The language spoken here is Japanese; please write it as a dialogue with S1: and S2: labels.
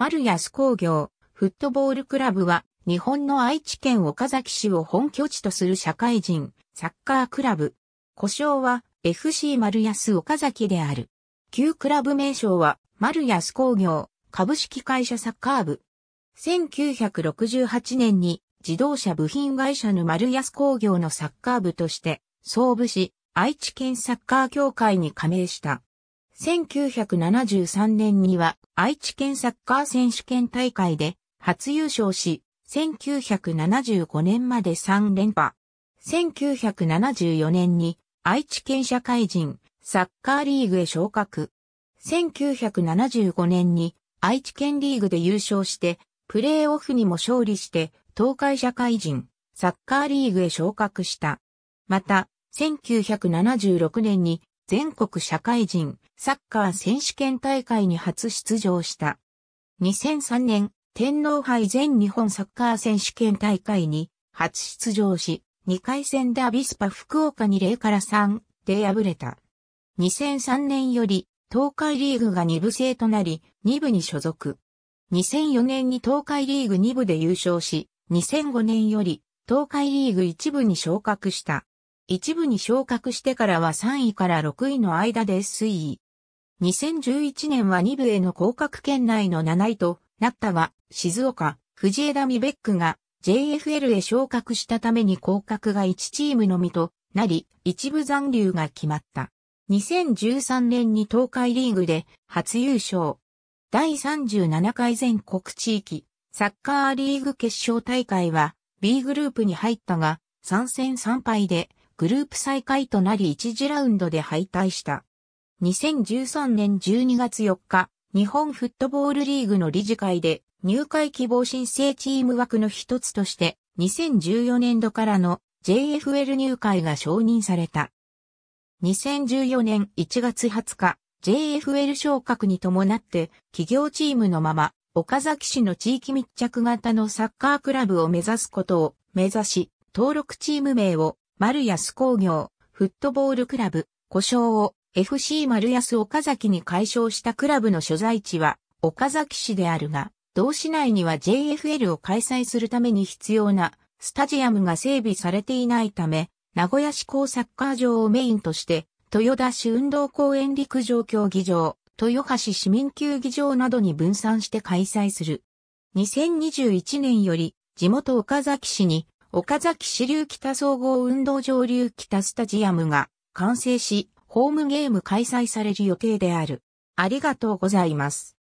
S1: 丸安工業、フットボールクラブは、日本の愛知県岡崎市を本拠地とする社会人、サッカークラブ。故障は、FC 丸安岡崎である。旧クラブ名称は、丸安工業、株式会社サッカー部。1968年に、自動車部品会社の丸安工業のサッカー部として、創部し、愛知県サッカー協会に加盟した。1973年には愛知県サッカー選手権大会で初優勝し、1975年まで3連覇。1974年に愛知県社会人サッカーリーグへ昇格。1975年に愛知県リーグで優勝して、プレーオフにも勝利して、東海社会人サッカーリーグへ昇格した。また、1976年に全国社会人サッカー選手権大会に初出場した。2003年、天皇杯全日本サッカー選手権大会に初出場し、2回戦でアビスパ福岡に0から3で敗れた。2003年より東海リーグが2部制となり、2部に所属。2004年に東海リーグ2部で優勝し、2005年より東海リーグ1部に昇格した。一部に昇格してからは3位から6位の間で推移。2011年は2部への降格圏内の7位となったが、静岡、藤枝美ベックが JFL へ昇格したために降格が1チームのみとなり、一部残留が決まった。2013年に東海リーグで初優勝。第37回全国地域サッカーリーグ決勝大会は B グループに入ったが3戦3敗でグループ再開となり1次ラウンドで敗退した。2013年12月4日、日本フットボールリーグの理事会で入会希望申請チーム枠の一つとして、2014年度からの JFL 入会が承認された。2014年1月20日、JFL 昇格に伴って企業チームのまま岡崎市の地域密着型のサッカークラブを目指すことを目指し登録チーム名を丸安工業、フットボールクラブ、故障を FC 丸安岡崎に解消したクラブの所在地は岡崎市であるが、同市内には JFL を開催するために必要なスタジアムが整備されていないため、名古屋市港サッカー場をメインとして、豊田市運動公園陸上競技場、豊橋市民球技場などに分散して開催する。2021年より地元岡崎市に岡崎支流北総合運動場流北スタジアムが完成し、ホームゲーム開催される予定である。ありがとうございます。